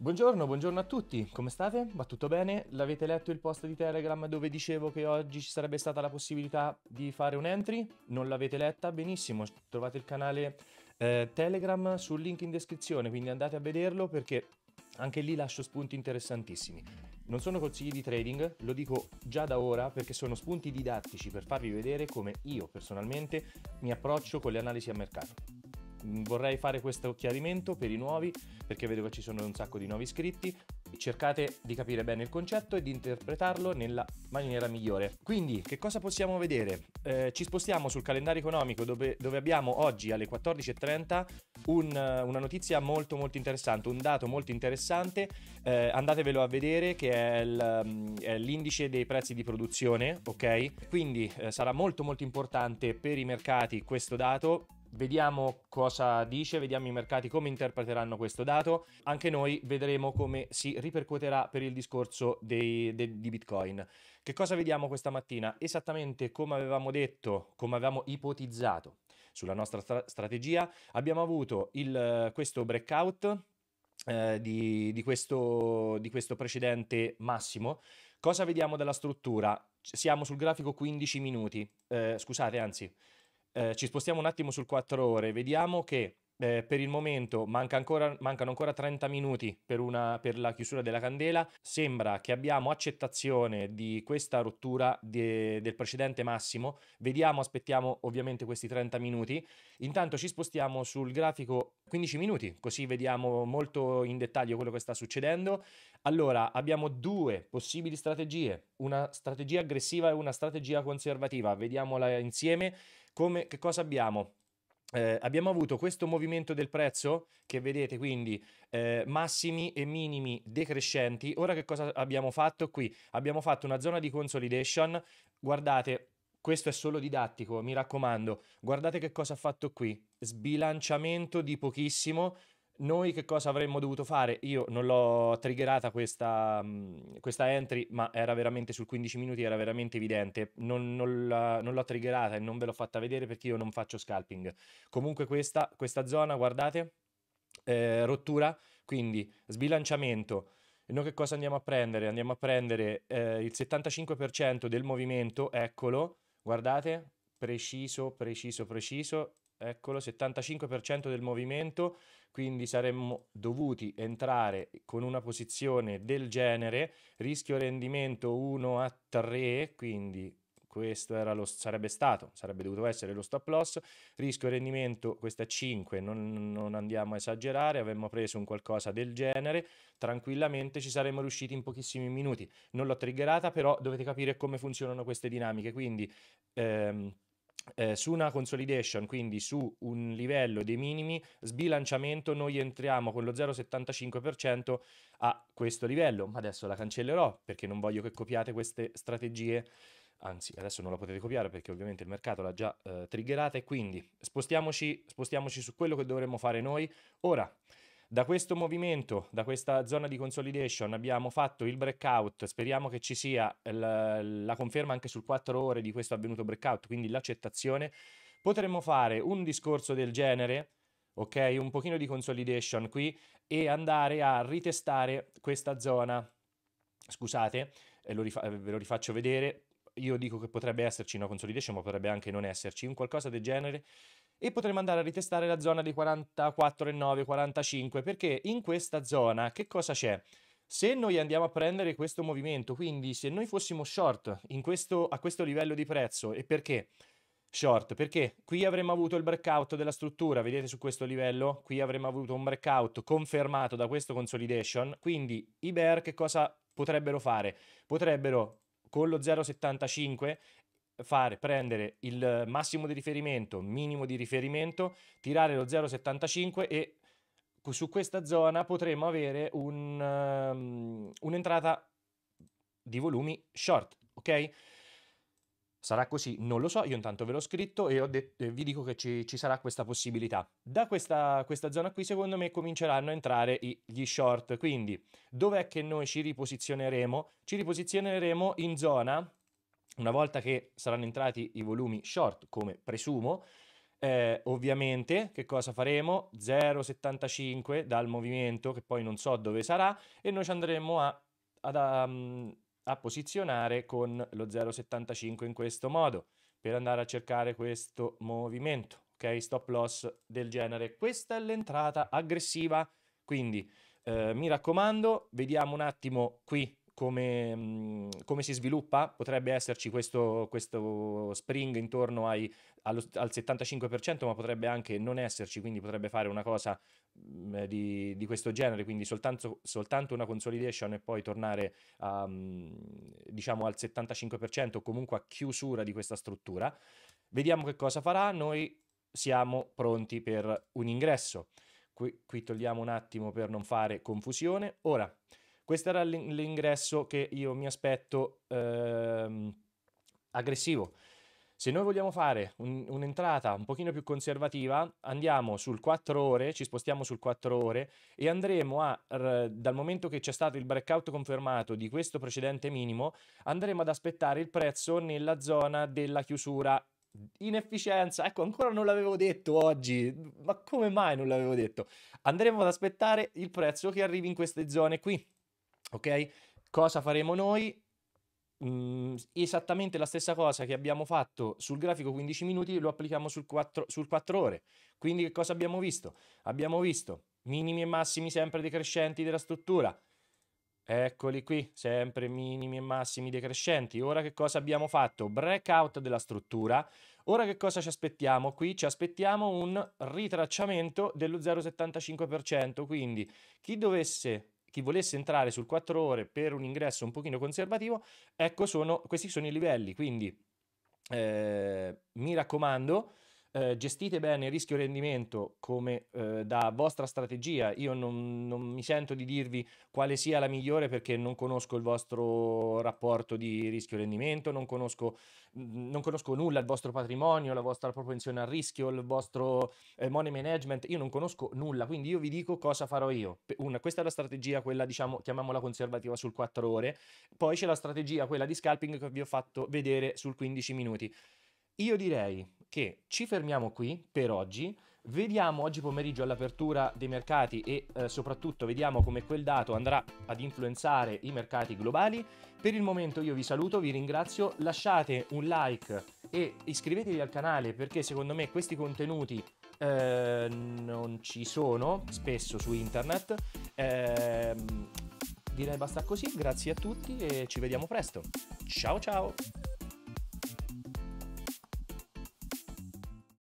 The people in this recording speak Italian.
Buongiorno, buongiorno a tutti, come state? Va tutto bene? L'avete letto il post di Telegram dove dicevo che oggi ci sarebbe stata la possibilità di fare un entry? Non l'avete letta? Benissimo, trovate il canale eh, Telegram sul link in descrizione, quindi andate a vederlo perché anche lì lascio spunti interessantissimi. Non sono consigli di trading, lo dico già da ora perché sono spunti didattici per farvi vedere come io personalmente mi approccio con le analisi a mercato vorrei fare questo chiarimento per i nuovi, perché vedo che ci sono un sacco di nuovi iscritti. Cercate di capire bene il concetto e di interpretarlo nella maniera migliore. Quindi, che cosa possiamo vedere? Eh, ci spostiamo sul calendario economico dove, dove abbiamo oggi alle 14.30 un, una notizia molto molto interessante, un dato molto interessante. Eh, andatevelo a vedere che è, il, è, l'indice dei prezzi di produzione, ok? Quindi eh, sarà molto molto importante per i mercati questo dato Vediamo cosa dice, vediamo i mercati come interpreteranno questo dato. Anche noi vedremo come si ripercuoterà per il discorso dei, de, di Bitcoin. Che cosa vediamo questa mattina? Esattamente come avevamo detto, come avevamo ipotizzato sulla nostra stra- strategia, abbiamo avuto il, questo breakout eh, di, di, questo, di questo precedente massimo. Cosa vediamo dalla struttura? Siamo sul grafico 15 minuti, eh, scusate, anzi eh, ci spostiamo un attimo sul 4 ore, vediamo che eh, per il momento manca ancora, mancano ancora 30 minuti per, una, per, la chiusura della candela. Sembra che abbiamo accettazione di questa rottura de, del precedente massimo. Vediamo, aspettiamo ovviamente questi 30 minuti. Intanto ci spostiamo sul grafico 15 minuti, così vediamo molto in dettaglio quello che sta succedendo. Allora, abbiamo due possibili strategie, una strategia aggressiva e una strategia conservativa. Vediamola insieme come, che cosa abbiamo? Eh, abbiamo avuto questo movimento del prezzo che vedete quindi eh, massimi e minimi decrescenti. Ora che cosa abbiamo fatto qui? Abbiamo fatto una zona di consolidation. Guardate, questo è solo didattico, mi raccomando. Guardate che cosa ha fatto qui. Sbilanciamento di pochissimo noi che cosa avremmo dovuto fare? Io non l'ho triggerata questa, mm, questa entry, ma era veramente sul 15 minuti, era veramente evidente. Non, non, la, non l'ho triggerata e non ve l'ho fatta vedere perché io non faccio scalping. Comunque questa, questa zona, guardate, eh, rottura, quindi sbilanciamento. E noi che cosa andiamo a prendere? Andiamo a prendere eh, il 75% del movimento, eccolo, guardate, preciso, preciso, preciso, eccolo, 75% del movimento, quindi saremmo dovuti entrare con una posizione del genere, rischio rendimento 1 a 3, quindi questo era lo, sarebbe stato, sarebbe dovuto essere lo stop loss, rischio rendimento questa 5, non, non andiamo a esagerare, avremmo preso un qualcosa del genere, tranquillamente ci saremmo riusciti in pochissimi minuti, non l'ho triggerata però dovete capire come funzionano queste dinamiche, quindi... Ehm, eh, su una consolidation, quindi su un livello dei minimi sbilanciamento, noi entriamo con lo 0,75% a questo livello. Ma adesso la cancellerò perché non voglio che copiate queste strategie. Anzi, adesso non la potete copiare perché ovviamente il mercato l'ha già eh, triggerata e quindi spostiamoci, spostiamoci su quello che dovremmo fare noi. Ora, da questo movimento, da questa zona di consolidation abbiamo fatto il breakout, speriamo che ci sia la, la conferma anche sul 4 ore di questo avvenuto breakout, quindi l'accettazione. Potremmo fare un discorso del genere, ok? Un pochino di consolidation qui e andare a ritestare questa zona. Scusate, eh, lo eh, ve lo rifaccio vedere. Io dico che potrebbe esserci una consolidation, ma potrebbe anche non esserci, un qualcosa del genere e potremo andare a ritestare la zona dei 44,9, 45, perché in questa zona che cosa c'è? Se noi andiamo a prendere questo movimento, quindi se noi fossimo short questo, a questo livello di prezzo, e perché? Short, perché qui avremmo avuto il breakout della struttura, vedete su questo livello? Qui avremmo avuto un breakout confermato da questo consolidation, quindi i bear che cosa potrebbero fare? Potrebbero con lo 0,75 fare, prendere il massimo di riferimento, minimo di riferimento, tirare lo 0,75 e su questa zona potremo avere un, um, un'entrata di volumi short, ok? Sarà così? Non lo so, io intanto ve l'ho scritto e detto, eh, vi dico che ci, ci, sarà questa possibilità. Da questa, questa, zona qui secondo me cominceranno a entrare i, gli short, quindi dov'è che noi ci riposizioneremo? Ci riposizioneremo in zona una volta che saranno entrati i volumi short, come presumo, eh, ovviamente che cosa faremo? 0,75 dal movimento, che poi non so dove sarà, e noi ci andremo a, ad, a, um, a posizionare con lo 0,75 in questo modo, per andare a cercare questo movimento, ok? Stop loss del genere. Questa è l'entrata aggressiva, quindi eh, mi raccomando, vediamo un attimo qui come, come, si sviluppa, potrebbe esserci questo, questo spring intorno ai, allo, al 75%, ma potrebbe anche non esserci, quindi potrebbe fare una cosa eh, di, di, questo genere, quindi soltanto, soltanto, una consolidation e poi tornare a, diciamo al 75% o comunque a chiusura di questa struttura. Vediamo che cosa farà, noi siamo pronti per un ingresso. Qui, qui togliamo un attimo per non fare confusione. Ora, questo era l'ingresso che io mi aspetto ehm, aggressivo. Se noi vogliamo fare un, un'entrata un pochino più conservativa, andiamo sul 4 ore, ci spostiamo sul 4 ore e andremo a, dal momento che c'è stato il breakout confermato di questo precedente minimo, andremo ad aspettare il prezzo nella zona della chiusura. Inefficienza, ecco ancora non l'avevo detto oggi, ma come mai non l'avevo detto? Andremo ad aspettare il prezzo che arrivi in queste zone qui. Ok? Cosa faremo noi? Mm, esattamente la stessa cosa che abbiamo fatto sul grafico 15 minuti lo applichiamo sul 4, sul 4 ore. Quindi che cosa abbiamo visto? Abbiamo visto minimi e massimi sempre decrescenti della struttura. Eccoli qui, sempre minimi e massimi decrescenti. Ora che cosa abbiamo fatto? Breakout della struttura. Ora che cosa ci aspettiamo? Qui ci aspettiamo un ritracciamento dello 0,75%, quindi chi dovesse chi volesse entrare sul 4 ore per un ingresso un pochino conservativo, ecco sono, questi sono i livelli, quindi eh, mi raccomando eh, gestite bene il rischio rendimento come eh, da vostra strategia. Io non, non, mi sento di dirvi quale sia la migliore perché non conosco il vostro rapporto di rischio rendimento, non conosco, non conosco nulla, il vostro patrimonio, la vostra propensione al rischio, il vostro eh, money management. Io non conosco nulla, quindi io vi dico cosa farò io. Una, questa è la strategia, quella diciamo, chiamiamola conservativa sul 4 ore. Poi c'è la strategia, quella di scalping che vi ho fatto vedere sul 15 minuti. Io direi che ci fermiamo qui per oggi. Vediamo oggi pomeriggio all'apertura dei mercati e eh, soprattutto vediamo come quel dato andrà ad influenzare i mercati globali. Per il momento io vi saluto, vi ringrazio, lasciate un like e iscrivetevi al canale perché secondo me questi contenuti eh, non ci sono spesso su internet. Eh, direi basta così, grazie a tutti e ci vediamo presto. Ciao ciao!